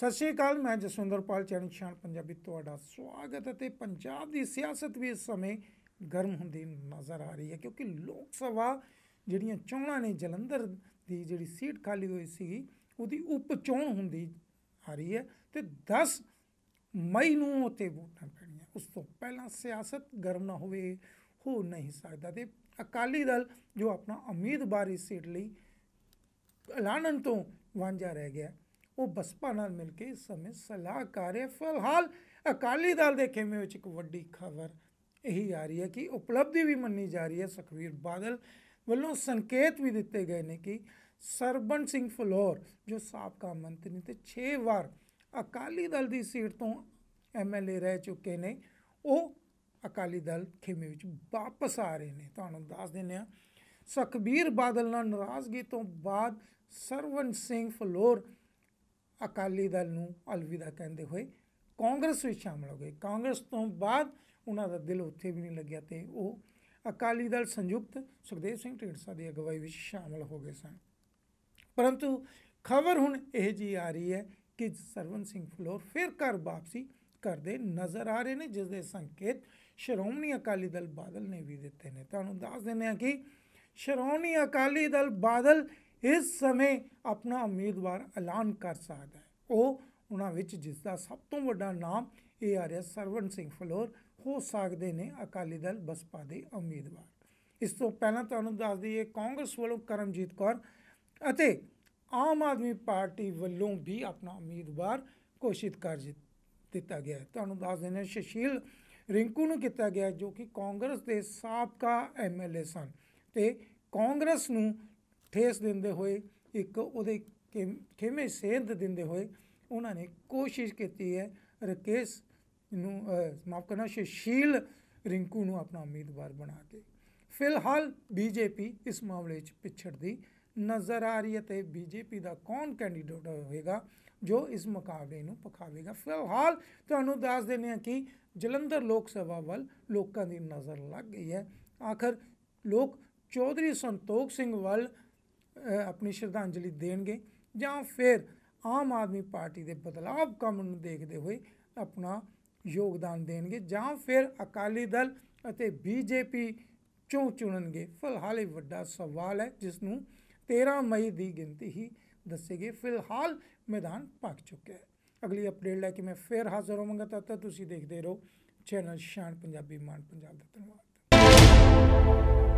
ਸਤਿ ਸ਼੍ਰੀ ਅਕਾਲ ਮੈਂ ਪਾਲ ਚੈਨਲ ਸ਼ਾਨ ਪੰਜਾਬੀ ਤੁਹਾਡਾ ਸਵਾਗਤ ਹੈ ਤੇ ਪੰਜਾਬ ਦੀ ਸਿਆਸਤ ਵੀ ਇਸ ਸਮੇਂ ਗਰਮ ਹੁੰਦੀ ਨਜ਼ਰ ਆ ਰਹੀ ਹੈ ਕਿਉਂਕਿ ਲੋਕ ਸਭਾ ਜਿਹੜੀਆਂ ਚੋਣਾਂ ਨੇ ਜਲੰਧਰ ਦੀ ਜਿਹੜੀ ਸੀਟ ਖਾਲੀ ਹੋਈ ਸੀ ਉਹਦੀ ਉਪ ਚੋਣ ਹੁੰਦੀ ਆ ਰਹੀ ਹੈ ਤੇ 10 ਮਈ ਨੂੰ ਉਤੇ ਵੋਟਾਂ ਪੈਣੀਆਂ ਉਸ ਤੋਂ ਪਹਿਲਾਂ ਸਿਆਸਤ ਗਰਮ ਨਾ ਹੋਵੇ ਹੋ ਨਹੀਂ ਸਕਦਾ ਤੇ ਅਕਾਲੀ ਦਲ ਜੋ ਆਪਣਾ ਉਮੀਦਵਾਰੀ ਸੀਟ ਲਈ ਐਲਾਨਨ ਤੋਂ ਵਾਂਝਾ ਰਹਿ ਗਿਆ ਉਹ ਬਸਪਾ ਨਾਲ ਮਿਲ ਕੇ ਇਸ ਸਮੇਂ ਸਲਾਹ ਕਰ ਰਿਹਾ ਫਿਲਹਾਲ ਅਕਾਲੀ ਦਲ ਦੇ ਖੇਮੇ ਵਿੱਚ ਇੱਕ ਵੱਡੀ ਖਬਰ ਇਹੀ ਆ ਰਹੀ ਹੈ ਕਿ ਉਪਲਬਧੀ ਵੀ ਮੰਨੀ ਜਾ ਰਹੀ ਹੈ ਸੁਖਵੀਰ ਬਾਦਲ ਵੱਲੋਂ ਸੰਕੇਤ ਵੀ ਦਿੱਤੇ ਗਏ ਨੇ ਕਿ ਸਰਬਨ ਸਿੰਘ ਫਲੋਰ ਜੋ ਸਾਬਕਾ ਮੰਤਰੀ ਤੇ 6 ਵਾਰ ਅਕਾਲੀ ਦਲ ਦੀ ਸੀਟ ਤੋਂ ਐਮਐਲਏ ਰਹਿ ਚੁੱਕੇ ਨੇ ਉਹ ਅਕਾਲੀ ਦਲ ਖੇਮੇ ਵਿੱਚ ਵਾਪਸ ਆ ਰਹੇ ਨੇ ਤੁਹਾਨੂੰ ਦੱਸ ਦਿੰਨੇ ਆ ਸੁਖਵੀਰ ਬਾਦਲ ਨਾਲ ਨਾਰਾਜ਼ਗੀ ਤੋਂ ਬਾਅਦ ਸਰਵਨ ਸਿੰਘ ਫਲੋਰ ਅਕਾਲੀ ਦਲ ਨੂੰ ਅਲਵਿਦਾ ਕਹਿੰਦੇ ਹੋਏ ਕਾਂਗਰਸ ਵਿੱਚ ਸ਼ਾਮਲ ਹੋ ਗਏ ਕਾਂਗਰਸ ਤੋਂ ਬਾਅਦ ਉਹਨਾਂ ਦਾ ਦਿਲ ਉੱਥੇ ਵੀ ਨਹੀਂ ਲੱਗਿਆ ਤੇ ਉਹ ਅਕਾਲੀ ਦਲ ਸੰਯੁਕਤ ਸੁਖਦੇਵ ਸਿੰਘ ਢੀਂਡਸਾ ਦੀ ਅਗਵਾਈ ਵਿੱਚ ਸ਼ਾਮਲ ਹੋ ਗਏ ਸਨ ਪਰੰਤੂ ਖਬਰ ਹੁਣ ਇਹ ਜੀ ਆ ਰਹੀ ਹੈ ਕਿ ਸਰਵਨ ਸਿੰਘ ਫਲੋਰ ਫਿਰ ਘਰ ਵਾਪਸੀ ਕਰਦੇ ਨਜ਼ਰ ਆ ਰਹੇ ਨੇ ਜਿਸ ਦੇ ਸੰਕੇਤ ਸ਼੍ਰੋਮਣੀ ਅਕਾਲੀ ਦਲ ਬਾਦਲ ਨੇ ਵੀ ਦਿੱਤੇ ਨੇ ਤੁਹਾਨੂੰ ਦੱਸ ਦਿੰਦੇ ਆ ਕਿ ਸ਼੍ਰੋਮਣੀ ਅਕਾਲੀ ਦਲ ਬਾਦਲ ਇਸ ਸਮੇਂ ਆਪਣਾ ਉਮੀਦਵਾਰ ਐਲਾਨ ਕਰ ਸਕਦਾ ਹੈ ਉਹ ਉਹਨਾਂ ਵਿੱਚ ਜਿਸ ਦਾ ਸਭ ਤੋਂ ਵੱਡਾ ਨਾਮ A R S Sarwan Singh Phillaur ਹੋ ਸਕਦੇ ਨੇ ਅਕਾਲੀ ਦਲ ਬਸਪਾ ਦੇ ਉਮੀਦਵਾਰ ਇਸ ਤੋਂ ਪਹਿਲਾਂ ਤੁਹਾਨੂੰ ਦੱਸ ਦਈਏ ਕਾਂਗਰਸ ਵੱਲੋਂ ਕਰਮਜੀਤ ਕੌਰ ਅਤੇ ਆਮ ਆਦਮੀ ਪਾਰਟੀ ਵੱਲੋਂ ਵੀ ਆਪਣਾ ਉਮੀਦਵਾਰ ਘੋਸ਼ਿਤ ਕਰ ਦਿੱਤਾ ਗਿਆ ਤੁਹਾਨੂੰ ਦੱਸ ਦਿੰਦੇ ਸ਼ਸ਼ੀਲ ਰਿੰਕੂ ਨੂੰ ਕੀਤਾ ਗਿਆ ਜੋ ਕਿ ਕਾਂਗਰਸ ਦੇ ਸਾਬਕਾ ਐਮਐਲਏ ਸਨ ਤੇ ਕਾਂਗਰਸ ਨੂੰ ਠੇਸ ਦਿੰਦੇ ਹੋਏ ਇੱਕ ਉਹਦੇ ਕਿਵੇਂ ਸੇਧ ਦਿੰਦੇ ਹੋਏ ਉਹਨਾਂ ਨੇ ਕੋਸ਼ਿਸ਼ ਕੀਤੀ ਹੈ ਰਕੇਸ਼ ਨੂੰ ਮਾਫ ਕਰਨਾ ਸ਼ੀਲ ਰਿੰਕੂ ਨੂੰ ਆਪਣਾ ਉਮੀਦਵਾਰ ਬਣਾ ਕੇ ਫਿਲਹਾਲ ਬੀਜੇਪੀ ਇਸ ਮਾਮਲੇ 'ਚ ਪਿਛੜਦੀ ਨਜ਼ਰ ਆ ਰਹੀ ਹੈ ਤੇ ਬੀਜੇਪੀ ਦਾ ਕੌਣ ਕੈਂਡੀਡੇਟ ਹੋਵੇਗਾ ਜੋ ਇਸ ਮੁਕਾਬਲੇ ਨੂੰ ਪਖਾਵੇਗਾ ਫਿਲਹਾਲ ਤੁਹਾਨੂੰ ਦੱਸ ਦਿੰਦੇ ਹਾਂ ਕਿ ਜਲੰਧਰ ਲੋਕ ਸਭਾ ਵੱਲ ਲੋਕਾਂ ਦੀ ਨਜ਼ਰ ਲੱਗ ਗਈ ਹੈ ਆਖਰ ਲੋਕ ਚੌਧਰੀ ਸੰਤੋਖ ਸਿੰਘ ਵੱਲ ਆਪਣੀ ਸ਼ਰਧਾਂਜਲੀ ਦੇਣਗੇ ਜਾਂ ਫਿਰ ਆਮ ਆਦਮੀ ਪਾਰਟੀ ਦੇ ਬਦਲਾਅ ਕੰਮ ਨੂੰ ਦੇਖਦੇ ਹੋਏ ਆਪਣਾ ਯੋਗਦਾਨ ਦੇਣਗੇ ਜਾਂ ਫਿਰ ਅਕਾਲੀ ਦਲ ਅਤੇ ਬੀਜੇਪੀ ਚੋਂ ਚੁਣਨਗੇ ਫਿਲਹਾਲ ਇਹ ਵੱਡਾ ਸਵਾਲ ਹੈ ਜਿਸ ਨੂੰ 13 ਮਈ ਦੀ ਗਿਣਤੀ ਹੀ ਦੱਸੇਗੀ ਫਿਲਹਾਲ ਮੈਦਾਨ ਪੱਕ ਚੁੱਕਿਆ ਹੈ ਅਗਲੀ ਅਪਡੇਟ ਲੈ ਕੇ ਮੈਂ ਫੇਰ ਹਾਜ਼ਰ ਹੋਵਾਂਗਾ ਤਦ ਤੱਕ ਤੁਸੀਂ ਦੇਖਦੇ ਰਹੋ ਚੈਨਲ ਸ਼ਾਨ ਪੰਜਾਬੀ ਮਾਨ ਪੰਜਾਬ ਦਾ ਧੰਨਵਾਦ